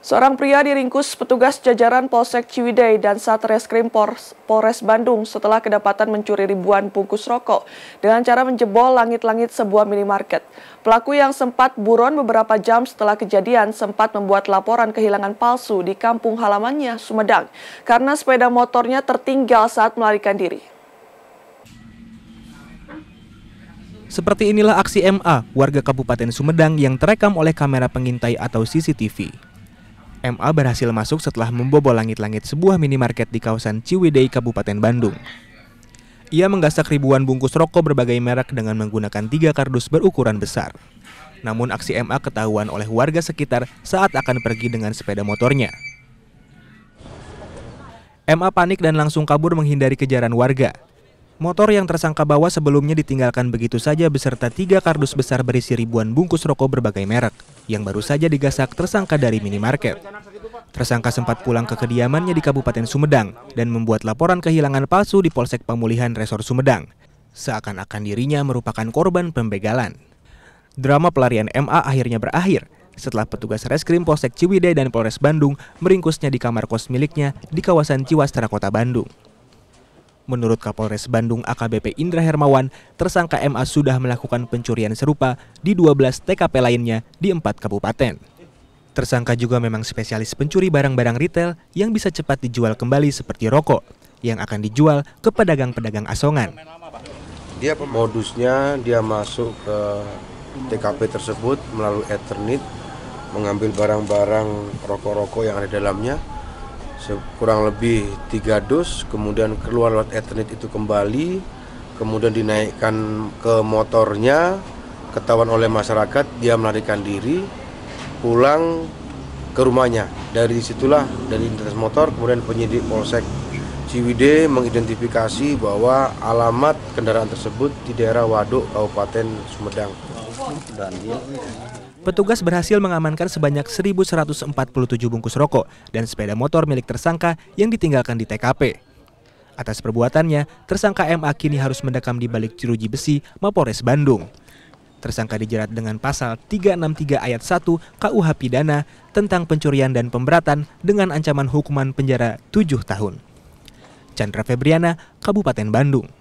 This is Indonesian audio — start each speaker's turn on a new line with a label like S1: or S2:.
S1: Seorang pria diringkus petugas jajaran Polsek Ciwidey dan Satreskrim Polres Bandung setelah kedapatan mencuri ribuan bungkus rokok dengan cara menjebol langit-langit sebuah minimarket. Pelaku yang sempat buron beberapa jam setelah kejadian sempat membuat laporan kehilangan palsu di kampung halamannya Sumedang karena sepeda motornya tertinggal saat melarikan diri.
S2: Seperti inilah aksi MA, warga Kabupaten Sumedang yang terekam oleh kamera pengintai atau CCTV. MA berhasil masuk setelah membobol langit-langit sebuah minimarket di kawasan Ciwidey, Kabupaten Bandung. Ia menggasak ribuan bungkus rokok berbagai merek dengan menggunakan tiga kardus berukuran besar. Namun aksi MA ketahuan oleh warga sekitar saat akan pergi dengan sepeda motornya. MA panik dan langsung kabur menghindari kejaran warga. Motor yang tersangka bawa sebelumnya ditinggalkan begitu saja beserta tiga kardus besar berisi ribuan bungkus rokok berbagai merek yang baru saja digasak tersangka dari minimarket. Tersangka sempat pulang ke kediamannya di Kabupaten Sumedang dan membuat laporan kehilangan palsu di Polsek Pemulihan Resor Sumedang. Seakan-akan dirinya merupakan korban pembegalan. Drama pelarian MA akhirnya berakhir setelah petugas reskrim Polsek Ciwidey dan Polres Bandung meringkusnya di kamar kos miliknya di kawasan Ciwastra Kota Bandung. Menurut Kapolres Bandung AKBP Indra Hermawan, tersangka MA sudah melakukan pencurian serupa di 12 TKP lainnya di 4 kabupaten. Tersangka juga memang spesialis pencuri barang-barang retail yang bisa cepat dijual kembali seperti rokok yang akan dijual ke pedagang-pedagang asongan.
S3: Dia modusnya dia masuk ke TKP tersebut melalui Ethernet mengambil barang-barang rokok-rokok yang ada dalamnya kurang lebih tiga dus kemudian keluar lewat ethernet itu kembali kemudian dinaikkan ke motornya ketahuan oleh masyarakat dia melarikan diri pulang ke rumahnya dari situlah dari identitas motor kemudian penyidik polsek Ciwide mengidentifikasi bahwa alamat kendaraan tersebut di daerah Waduk Kabupaten Sumedang
S2: Petugas berhasil mengamankan sebanyak 1.147 bungkus rokok dan sepeda motor milik tersangka yang ditinggalkan di TKP. Atas perbuatannya, tersangka MA kini harus mendekam di balik jeruji besi Mapores Bandung. Tersangka dijerat dengan pasal 363 ayat 1 KUH pidana tentang pencurian dan pemberatan dengan ancaman hukuman penjara 7 tahun. Chandra Febriana, Kabupaten Bandung.